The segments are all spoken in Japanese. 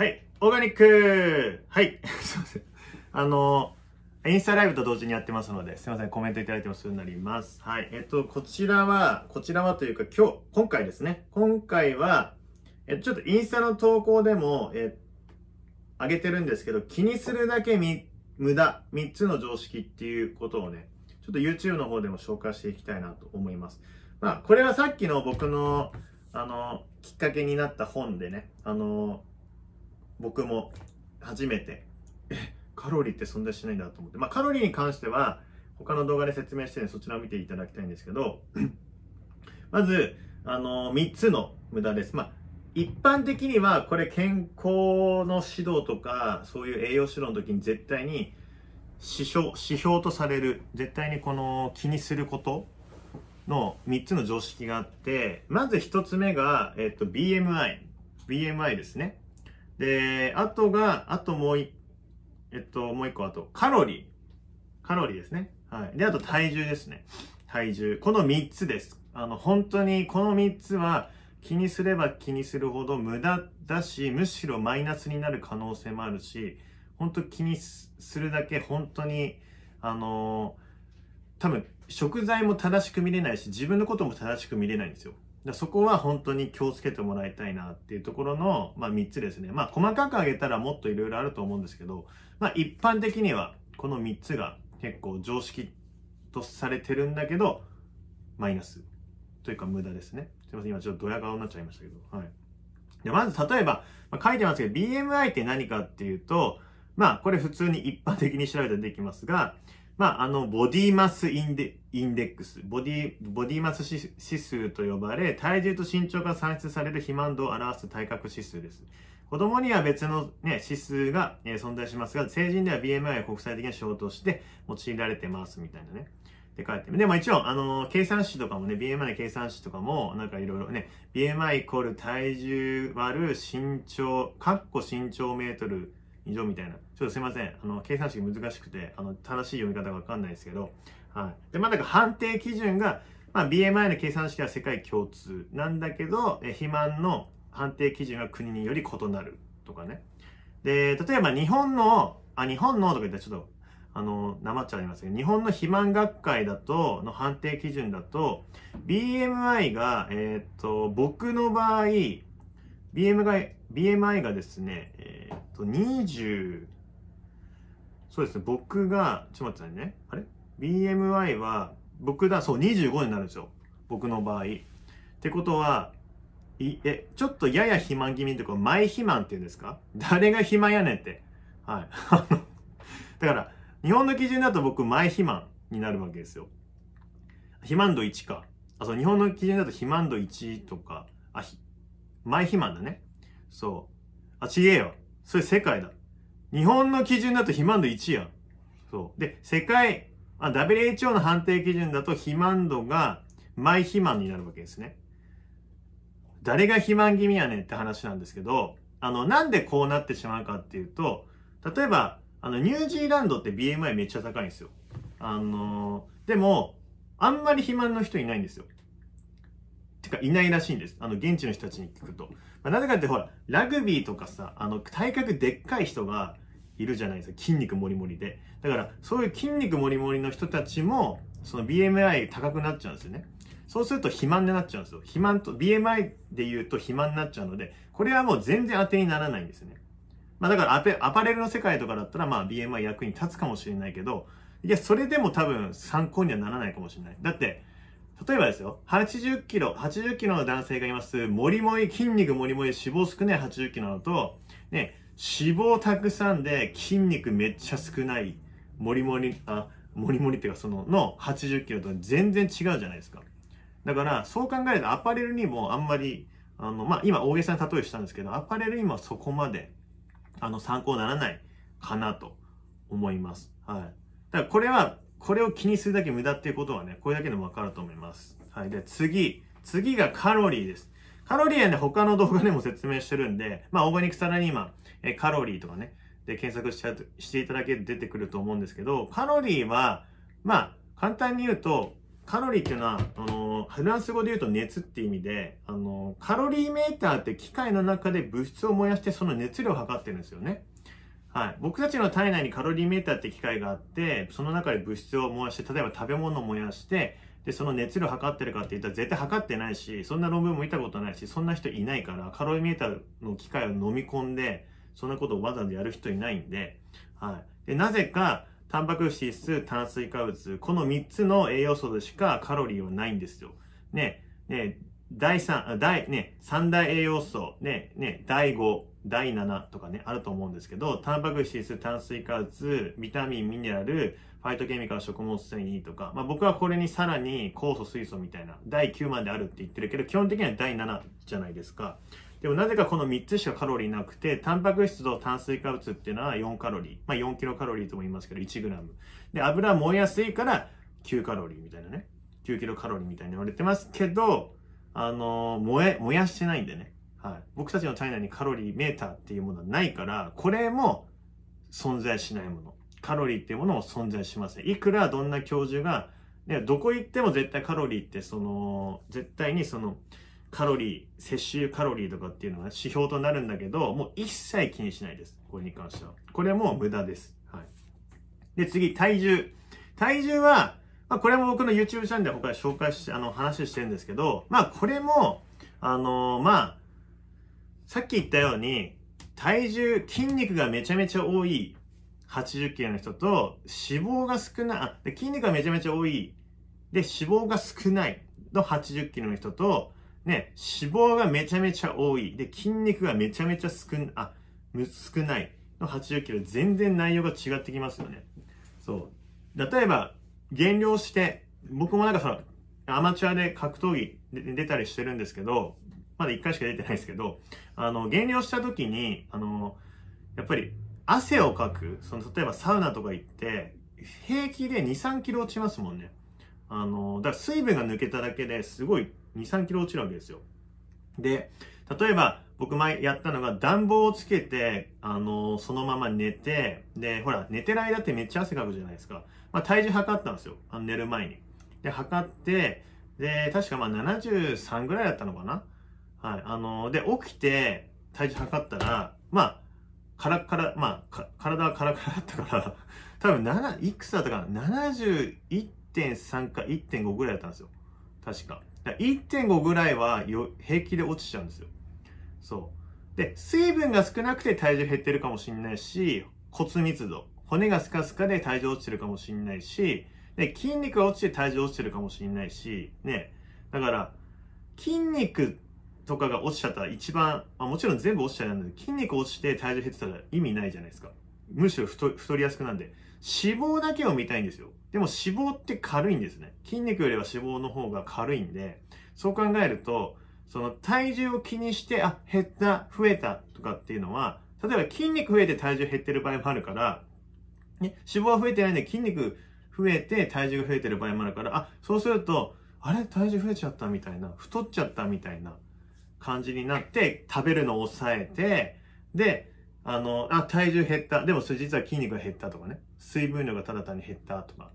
はい、オーガニックはい、すいません。あの、インスタライブと同時にやってますので、すいません、コメントいただいてもすぐになります。はい、えっと、こちらは、こちらはというか、今日、今回ですね。今回は、えちょっとインスタの投稿でも、え、あげてるんですけど、気にするだけみ、無駄、3つの常識っていうことをね、ちょっと YouTube の方でも紹介していきたいなと思います。まあ、これはさっきの僕の、あの、きっかけになった本でね、あの、僕も初めて、え、カロリーって存在しないんだと思って。まあ、カロリーに関しては、他の動画で説明してるで、そちらを見ていただきたいんですけど、まず、あの、3つの無駄です。まあ、一般的には、これ健康の指導とか、そういう栄養指導の時に絶対に、指標、指標とされる、絶対にこの気にすることの3つの常識があって、まず1つ目が、えっと、BMI。BMI ですね。で、あとが、あともう一、えっと、もう一個、あと、カロリー。カロリーですね。はい。で、あと体重ですね。体重。この3つです。あの、本当にこの3つは気にすれば気にするほど無駄だし、むしろマイナスになる可能性もあるし、本当気にするだけ本当に、あのー、多分食材も正しく見れないし、自分のことも正しく見れないんですよ。だそこは本当に気をつけてもらいたいなっていうところの、まあ、3つですね。まあ、細かく挙げたらもっといろいろあると思うんですけど、まあ、一般的にはこの3つが結構常識とされてるんだけど、マイナスというか無駄ですね。すいません、今ちょっとドヤ顔になっちゃいましたけど。はい。で、まず例えば、まあ、書いてますけど、BMI って何かっていうと、まあ、これ普通に一般的に調べてできますが、まあ、あの、ボディマスインデインデックス、ボディ、ボディマス指数と呼ばれ、体重と身長が算出される肥満度を表す体格指数です。子供には別の、ね、指数が、え存在しますが、成人では BMI を国際的な称として用いられてますみたいなね。で、書いてで、も一応、あのー、計算式とかもね、BMI 計算式とかも、なんかいろいろね、BMI イコール体重割る身長、かっこ身長メートル以上みたいな。ちょっとすいません。あの、計算式難しくて、あの、正しい読み方がわかんないですけど。はい。で、まあ、なんか判定基準が、まあ、BMI の計算式は世界共通なんだけど、え肥満の判定基準が国により異なるとかね。で、例えば日本の、あ、日本のとか言ったらちょっと、あの、なまっちゃいますけど、日本の肥満学会だと、の判定基準だと、BMI が、えっ、と、僕の場合、BM が BMI がですね、えー、っと、20、そうですね、僕が、ちょっと待ってね。あれ ?BMI は、僕だ、そう、25になるんですよ。僕の場合。ってことは、いえ、ちょっとやや肥満気味ってこれ、前肥満っていうんですか 誰が肥満やねんって。はい。だから、日本の基準だと僕、前肥満になるわけですよ。肥満度1か。あ、そう、日本の基準だと肥満度1とか、あ、ひ前肥満だね。そう。あ、ちげえよ。それ世界だ。日本の基準だと肥満度1や。そう。で、世界、あ、WHO の判定基準だと肥満度が前肥満になるわけですね。誰が肥満気味やねんって話なんですけど、あの、なんでこうなってしまうかっていうと、例えば、あの、ニュージーランドって BMI めっちゃ高いんですよ。あのー、でも、あんまり肥満の人いないんですよ。てかいないらしいんです。あの、現地の人たちに聞くと。まあ、なぜかってほら、ラグビーとかさ、あの、体格でっかい人がいるじゃないですか。筋肉もりもりで。だから、そういう筋肉もりもりの人たちも、その BMI 高くなっちゃうんですよね。そうすると肥満になっちゃうんですよ。肥満と、BMI で言うと肥満になっちゃうので、これはもう全然当てにならないんですよね。まあだからアペ、アパレルの世界とかだったら、まあ BMI 役に立つかもしれないけど、いや、それでも多分参考にはならないかもしれない。だって、例えばですよ、80キロ、80キロの男性がいます、もりもり、筋肉もりもり、脂肪少ない80キロのと、ね、脂肪たくさんで筋肉めっちゃ少ない、もりもり、あ、もりもりっていうかその、の80キロと全然違うじゃないですか。だから、そう考えるとアパレルにもあんまり、あの、まあ、今大げさに例えしたんですけど、アパレルにもそこまで、あの、参考にならないかなと思います。はい。だからこれはこれを気にするだけ無駄っていうことはね、これだけでもわかると思います。はい。で、次。次がカロリーです。カロリーはね、他の動画でも説明してるんで、まあ、オーガニックサラリーマン、えカロリーとかね、で検索しちゃうしていただけ出てくると思うんですけど、カロリーは、まあ、簡単に言うと、カロリーっていうのは、あのフランス語で言うと熱っていう意味で、あのカロリーメーターって機械の中で物質を燃やしてその熱量を測ってるんですよね。はい。僕たちの体内にカロリーメーターって機械があって、その中で物質を燃やして、例えば食べ物を燃やして、で、その熱量測ってるかって言ったら絶対測ってないし、そんな論文も見たことないし、そんな人いないから、カロリーメーターの機械を飲み込んで、そんなことをわざわざやる人いないんで、はい。で、なぜか、タンパク質、炭水化物、この3つの栄養素でしかカロリーはないんですよ。ね、ね、第三、第、ね、三大栄養素、ね、ね、第5、第7とかね、あると思うんですけど、タンパク質、炭水化物、ビタミン、ミネラル、ファイトケミカル、食物繊維とか、まあ僕はこれにさらに酵素、水素みたいな、第9まであるって言ってるけど、基本的には第7じゃないですか。でもなぜかこの3つしかカロリーなくて、タンパク質と炭水化物っていうのは4カロリー。まあ4キロカロリーとも言いますけど、1グラム。で、油燃えやすいから9カロリーみたいなね。9キロカロリーみたいに言われてますけど、あの、燃え、燃やしてないんでね。はい。僕たちの体内にカロリーメーターっていうものはないから、これも存在しないもの。カロリーっていうものも存在しません。いくらどんな教授が、ね、どこ行っても絶対カロリーってその、絶対にその、カロリー、摂取カロリーとかっていうのが指標となるんだけど、もう一切気にしないです。これに関しては。これも無駄です。はい。で、次、体重。体重は、まあ、これも僕の YouTube チャンネルで他で紹介して、あの、話してるんですけど、まあ、これも、あのー、まあ、さっき言ったように、体重、筋肉がめちゃめちゃ多い80キロの人と、脂肪が少ない、筋肉がめちゃめちゃ多い、で、脂肪が少ないの80キロの人と、ね、脂肪がめちゃめちゃ多い、で、筋肉がめちゃめちゃ少な、あ、少ないの80キロ、全然内容が違ってきますよね。そう。例えば、減量して、僕もなんかさ、アマチュアで格闘技で出たりしてるんですけど、まだ一回しか出てないですけど、あの、減量した時に、あの、やっぱり汗をかく、その、例えばサウナとか行って、平気で2、3キロ落ちますもんね。あの、だから水分が抜けただけですごい2、3キロ落ちるわけですよ。で、例えば僕前やったのが暖房をつけて、あの、そのまま寝て、で、ほら、寝てる間ってめっちゃ汗かくじゃないですか。まあ、体重測ったんですよ。あの寝る前に。で、測って、で、確かまあ73ぐらいだったのかなはい。あのー、で、起きて体重測ったら、まあ、カラカラ、まあ、体はカラカラだったから、多分七いくつだったかな ?71.3 か1.5ぐらいだったんですよ。確か。か1.5ぐらいはよ平気で落ちちゃうんですよ。そう。で、水分が少なくて体重減ってるかもしれないし、骨密度。骨がスカスカで体重落ちてるかもしんないし、ね、筋肉が落ちて体重落ちてるかもしんないし、ね、だから、筋肉とかが落ちちゃったら一番、まあ、もちろん全部落ちちゃうんだけど、筋肉落ちて体重減ってたら意味ないじゃないですか。むしろ太りやすくなんで、脂肪だけを見たいんですよ。でも脂肪って軽いんですね。筋肉よりは脂肪の方が軽いんで、そう考えると、その体重を気にして、あ、減った、増えたとかっていうのは、例えば筋肉増えて体重減ってる場合もあるから、ね、脂肪は増えてないんで筋肉増えて体重が増えてる場合もあるから、あ、そうすると、あれ体重増えちゃったみたいな、太っちゃったみたいな感じになって、食べるのを抑えて、で、あの、あ、体重減った。でもそれ実は筋肉が減ったとかね。水分量がただ単に減ったとか。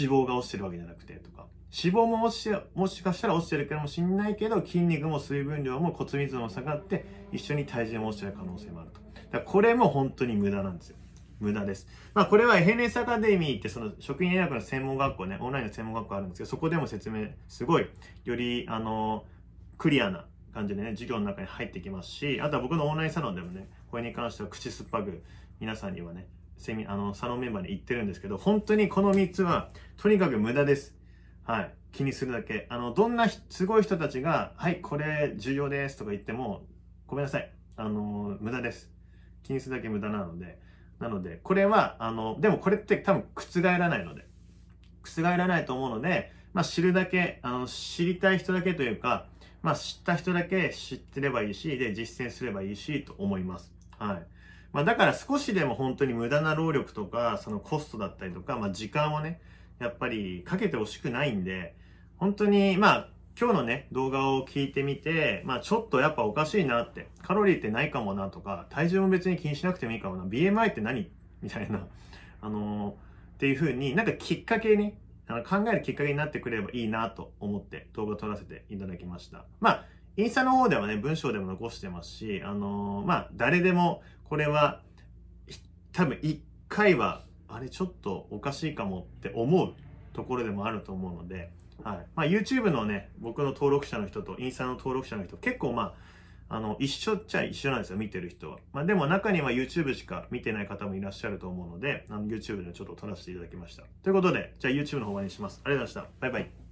脂肪が落ちてるわけじゃなくてとか。脂肪も落ちて、もしかしたら落ちてるかもしんないけど、筋肉も水分量も骨密度も下がって、一緒に体重も落ちてる可能性もあると。だからこれも本当に無駄なんですよ。無駄です。まあ、これは FNS アカデミーってその職員選びの専門学校ね、オンラインの専門学校あるんですけど、そこでも説明、すごい、より、あの、クリアな感じでね、授業の中に入ってきますし、あとは僕のオンラインサロンでもね、これに関しては口酸っぱく皆さんにはね、セミ、あの、サロンメンバーに言ってるんですけど、本当にこの3つは、とにかく無駄です。はい。気にするだけ。あの、どんなすごい人たちが、はい、これ重要ですとか言っても、ごめんなさい。あの、無駄です。気にするだけ無駄なので、なので、これは、あの、でもこれって多分覆らないので、覆らないと思うので、まあ、知るだけ、あの、知りたい人だけというか、まあ、知った人だけ知ってればいいし、で、実践すればいいし、と思います。はい。まあ、だから少しでも本当に無駄な労力とか、そのコストだったりとか、まあ、時間をね、やっぱりかけてほしくないんで、本当に、まあ、今日のね、動画を聞いてみて、まあちょっとやっぱおかしいなって、カロリーってないかもなとか、体重も別に気にしなくてもいいかもな、BMI って何みたいな、あのー、っていう風になんかきっかけに、あの考えるきっかけになってくればいいなと思って動画を撮らせていただきました。まあ、インスタの方ではね、文章でも残してますし、あのー、まあ、誰でもこれは、多分一回は、あれちょっとおかしいかもって思うところでもあると思うので、はいまあ、YouTube のね、僕の登録者の人とインスタの登録者の人、結構まあ、あの、一緒っちゃ一緒なんですよ、見てる人は。まあ、でも中には YouTube しか見てない方もいらっしゃると思うので、あの YouTube でちょっと撮らせていただきました。ということで、じゃあ YouTube の方までにします。ありがとうございました。バイバイ。